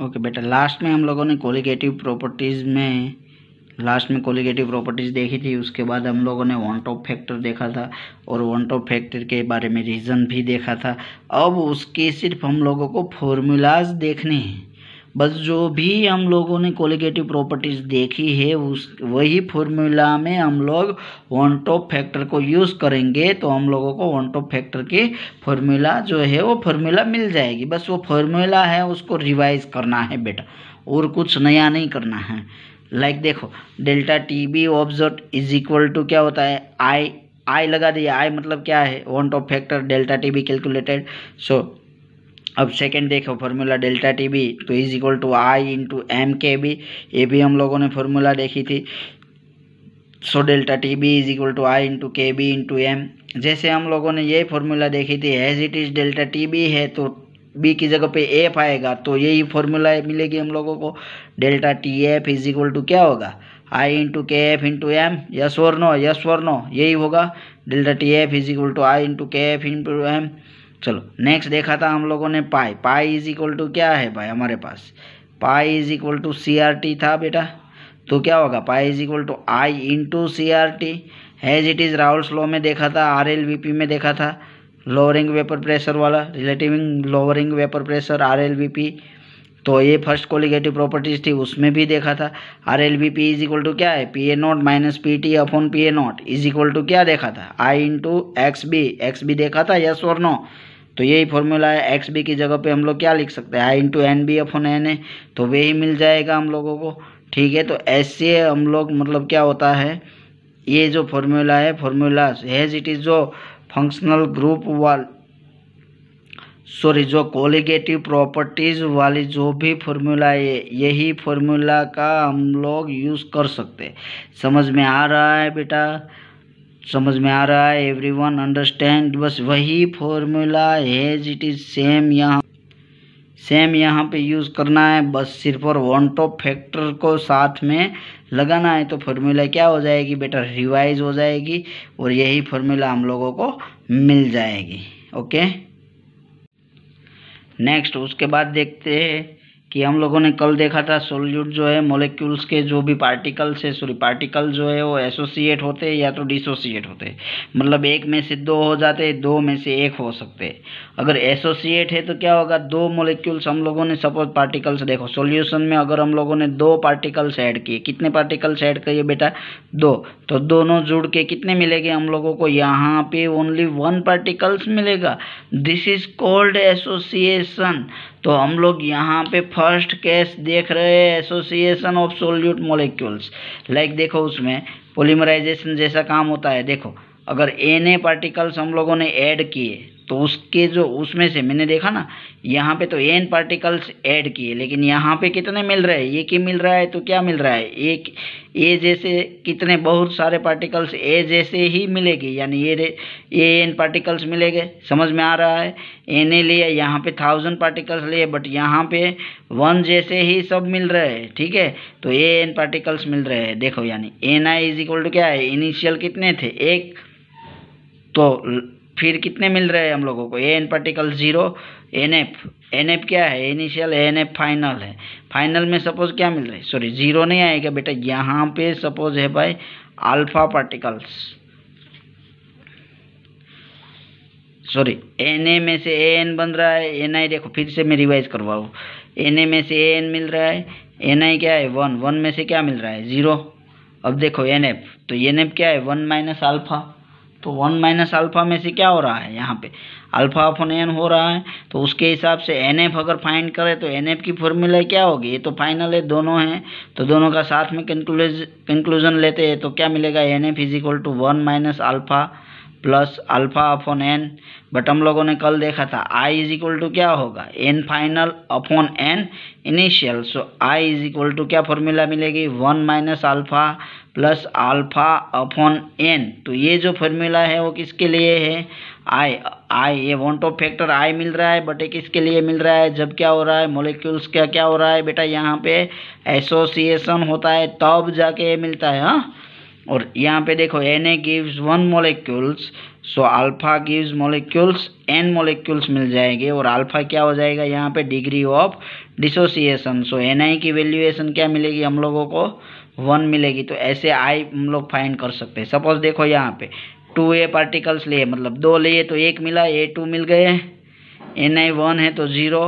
okay बेटा last में हम लोगों ने कोलिगेटिव प्रॉपर्टीज़ में लास्ट में कोलिगेटिव प्रॉपर्टीज़ देखी थी उसके बाद हम लोगों ने वन टॉप फैक्टर देखा था और वन टॉप फैक्टर के बारे में रीज़न भी देखा था अब उसके सिर्फ हम लोगों को फॉर्मूलाज देखने हैं बस जो भी हम लोगों ने कोलिगेटिव प्रॉपर्टीज़ देखी है उस वही फॉर्मूला में हम लोग वन टॉप फैक्टर को यूज़ करेंगे तो हम लोगों को वन टॉप फैक्टर की फॉर्मूला जो है वो फॉर्मूला मिल जाएगी बस वो फॉर्मूला है उसको रिवाइज करना है बेटा और कुछ नया नहीं करना है लाइक like देखो delta T B observe is equal to क्या होता है आई आई लगा दिया आई मतलब क्या है van't top factor delta T B calculated so अब सेकंड देखो फार्मूला डेल्टा टी बी तो is equal to I into M K B ये भी हम लोगों ने फार्मूला देखी थी so delta T B is equal to I into K B into M जैसे हम लोगों ने ये फार्मूला देखी थी as it is delta T B है तो बी की जगह पे एफ आएगा तो यही फॉर्मूला मिलेगी हम लोगों को delta T F is equal to क्या होगा I into K F into M yes और नो यस और नो यही होगा delta T F is equal to I into K F into M चलो नेक्स्ट देखा था हम लोगों ने pi pi is equal to क्या है भाई हमारे पास pi is equal to C R T था बेटा तो क्या होगा pi is equal to I into C R T as it is राहुल स्लो में देखा था आर एल वी पी में देखा था लोअरिंग वेपर प्रेशर वाला relative lowering vapour pressure R L V P तो ये फर्स्ट कोलिगेटिव प्रॉपर्टीज थी उसमें भी देखा था R L V P is equal to क्या है P A naught minus P T upon P A naught is equal to क्या देखा था I into X B X B देखा था यस और नो तो यही फॉर्मूला है एक्स बी की जगह पे हम लोग क्या लिख सकते हैं I into N B upon N A तो वे ही मिल जाएगा हम लोगों को ठीक है तो ऐसे हम लोग मतलब क्या होता है ये जो फॉर्मूला है फॉर्मूला हैज़ इट इज़ जो फंक्शनल ग्रुप वाल सॉरी जो कोलिगेटिव प्रॉपर्टीज़ वाली जो भी फॉर्मूला है यही फॉर्मूला का हम लोग यूज़ कर सकते समझ में आ रहा है बेटा समझ में आ रहा है एवरी वन अंडरस्टैंड बस वही formula as it is same यहाँ सेम यहाँ पे यूज़ करना है बस सिर्फ और वन टॉप फैक्टर को साथ में लगाना है तो फॉर्मूला क्या हो जाएगी बेटर रिवाइज हो जाएगी और यही फॉर्मूला हम लोगों को मिल जाएगी ओके नेक्स्ट उसके बाद देखते हैं कि हम लोगों ने कल देखा था सोल्यूट जो है मोलिक्यूल्स के जो भी पार्टिकल्स है सॉरी पार्टिकल जो है वो एसोसिएट होते हैं या तो डिसोसिएट होते मतलब एक में से दो हो जाते दो में से एक हो सकते अगर एसोसिएट है तो क्या होगा दो मोलिक्यूल्स हम लोगों ने सपोज पार्टिकल्स देखो सोल्यूशन में अगर हम लोगों ने दो पार्टिकल्स ऐड किए कितने पार्टिकल्स ऐड करिए बेटा दो तो दोनों जुड़ के कितने मिलेंगे हम लोगों को यहाँ पे ओनली वन पार्टिकल्स मिलेगा दिस इज कॉल्ड एसोसिएशन तो हम लोग यहाँ पे फर्स्ट केस देख रहे हैं association of solute molecules like देखो उसमें पोलीमराइजेशन जैसा काम होता है देखो अगर एन ए पार्टिकल्स हम लोगों ने ऐड किए तो उसके जो उसमें से मैंने देखा ना यहाँ पे तो एन पार्टिकल्स ऐड किए लेकिन यहाँ पे कितने मिल रहे हैं ये की मिल रहा है तो क्या मिल रहा है एक ए जैसे कितने बहुत सारे पार्टिकल्स ए जैसे ही मिलेंगे यानी ये ए एन पार्टिकल्स मिलेंगे समझ में आ रहा है एन ए लिया यहाँ पे थाउजेंड पार्टिकल्स लिए बट यहाँ पे वन जैसे ही सब मिल रहे हैं ठीक है तो ए एन पार्टिकल्स मिल रहे हैं देखो यानी N I is equal to क्या है इनिशियल कितने थे एक तो फिर कितने मिल रहे हैं हम लोगों को A N particle zero N F N F क्या है इनिशियल एन एफ फाइनल है फाइनल में सपोज क्या मिल रहा है सॉरी ज़ीरो नहीं आएगा बेटा यहाँ पे सपोज है भाई alpha particles sorry N A में से ए एन बन रहा है एन आई देखो फिर से मैं रिवाइज करवाऊ एन ए में से ए एन मिल रहा है एन आई क्या है वन वन में से क्या मिल रहा है ज़ीरो अब देखो एन एफ तो एन एफ क्या है वन माइनस अल्फा तो वन माइनस अल्फ़ा में से क्या हो रहा है यहाँ पे अल्फ़ा अपन एन हो रहा है तो उसके हिसाब से एन एफ अगर फाइंड करें तो एन एफ की फॉर्मूला क्या होगी ये तो फाइनल है दोनों हैं तो दोनों का साथ में कंक्लूज कंक्लूजन लेते हैं तो क्या मिलेगा N F is equal to one minus alpha plus alpha upon N but हम लोगों ने कल देखा था आई इज इक्वल टू क्या होगा N final upon N initial so I is equal to क्या फॉर्मूला मिलेगी one minus alpha plus alpha upon N तो ये जो फॉर्मूला है वो किसके लिए है आई आई ये वॉन्ट ऑफ फैक्टर आई मिल रहा है बट ये किसके लिए मिल रहा है जब क्या हो रहा है मोलिक्यूल्स का क्या हो रहा है बेटा यहाँ पे एसोसिएशन होता है तब जाके ये मिलता है हाँ और यहाँ पे देखो N A gives one molecules so alpha gives molecules N molecules मिल जाएंगे और अल्फा क्या हो जाएगा यहाँ पे degree of dissociation so N I की वैल्यूएशन क्या मिलेगी हम लोगों को वन मिलेगी तो ऐसे आई हम लोग फाइंड कर सकते हैं सपोज देखो यहाँ पे टू ए पार्टिकल्स लिए मतलब दो लिए तो एक मिला ए टू मिल गए एन आई वन है तो ज़ीरो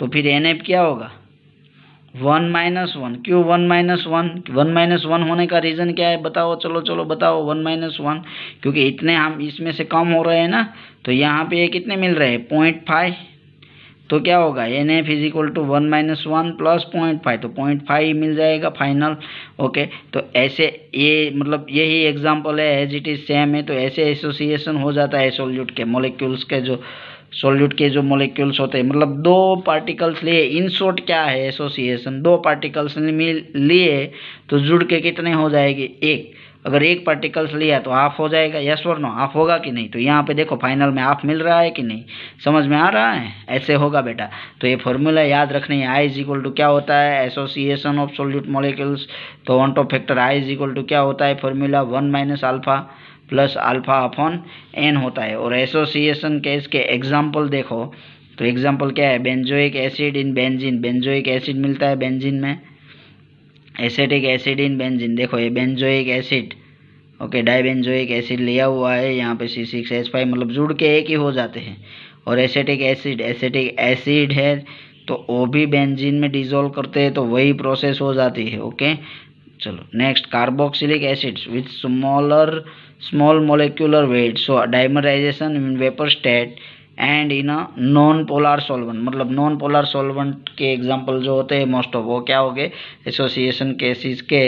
तो फिर एन आई क्या होगा वन माइनस वन क्यों one minus one one minus one होने का रीज़न क्या है बताओ चलो चलो बताओ वन माइनस वन क्योंकि इतने हम इसमें से कम हो रहे हैं ना तो यहाँ पे ये कितने मिल रहे हैं पॉइंट फाइव तो क्या होगा N F is equal to one minus one plus point five तो पॉइंट फाइव मिल जाएगा फाइनल ओके तो ऐसे ये मतलब यही एग्जाम्पल है एज इट इज़ सेम है तो ऐसे एसोसिएशन हो जाता है सोल्यूट के मोलिक्यूल्स के जो सोल्यूट के जो मोलिक्यूल्स होते हैं मतलब दो पार्टिकल्स लिए इन शॉर्ट क्या है एसोसिएशन दो पार्टिकल्स मिल लिए तो जुड़ के कितने हो जाएगी एक अगर एक पार्टिकल्स लिया तो हाफ हो जाएगा यस और नो हाफ होगा कि नहीं तो यहाँ पे देखो फाइनल में हाफ मिल रहा है कि नहीं समझ में आ रहा है ऐसे होगा बेटा तो ये फॉर्मूला याद रखने आई इज इक्वल टू क्या होता है एसोसिएशन ऑफ सोल्यूट मोलिक्यूल्स तो van't Hoff factor I is equal to क्या होता है formula one minus alpha plus alpha upon N होता है और एसोसिएशन के के एग्जाम्पल देखो तो एग्जाम्पल क्या है benzoic acid in benzene benzoic acid मिलता है बेंजिन में एसेटिक एसिड इन बेंजिन देखो ये benzoic acid okay dibenzoic acid लिया हुआ है यहाँ पे सी सिक्स एच फाइव मतलब जुड़ के एक ही हो जाते हैं और एसेटिक एसिड एसेटिक एसिड है तो वो भी बेंजीन में डिजोल्व करते हैं तो वही प्रोसेस हो जाती है ओके चलो next carboxylic acids with smaller small molecular weight so dimerisation in vapour state and in a non polar solvent मतलब नॉन पोलर सॉल्वेंट के एग्जांपल जो होते हैं मोस्ट ऑफ वो क्या हो गए एसोसिएशन केसेस के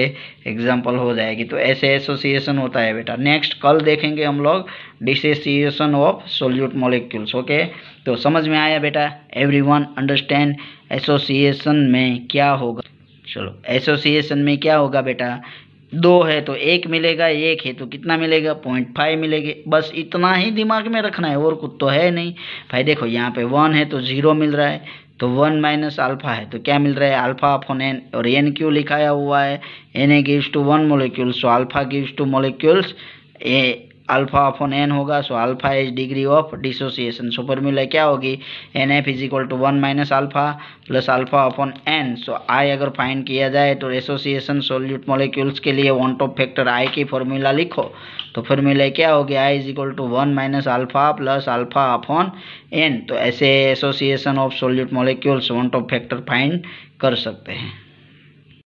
एग्जांपल हो जाएगी तो ऐसे एसोसिएशन होता है बेटा नेक्स्ट कल देखेंगे हम लोग dissociation of solute molecules okay तो समझ में आया बेटा एवरीवन अंडरस्टैंड एसोसिएशन में क्या होगा चलो एसोसिएशन में क्या होगा बेटा दो है तो एक मिलेगा एक है तो कितना मिलेगा पॉइंट फाइव मिलेगा बस इतना ही दिमाग में रखना है और कुछ तो है नहीं भाई देखो यहाँ पे वन है तो ज़ीरो मिल रहा है तो वन माइनस अल्फा है तो क्या मिल रहा है अल्फा अपन एन और एन क्यू लिखाया हुआ है N A gives to one molecules so alpha gives to molecules a alpha upon N होगा so alpha is degree of dissociation so formula क्या होगी N F is equal to one minus alpha plus alpha upon N so I अगर find किया जाए तो association solute molecules के लिए one top factor आई की फॉर्मूला लिखो तो फॉर्मूला क्या होगी I is equal to one minus alpha plus alpha upon N तो ऐसे association of solute molecules van't top factor find कर सकते हैं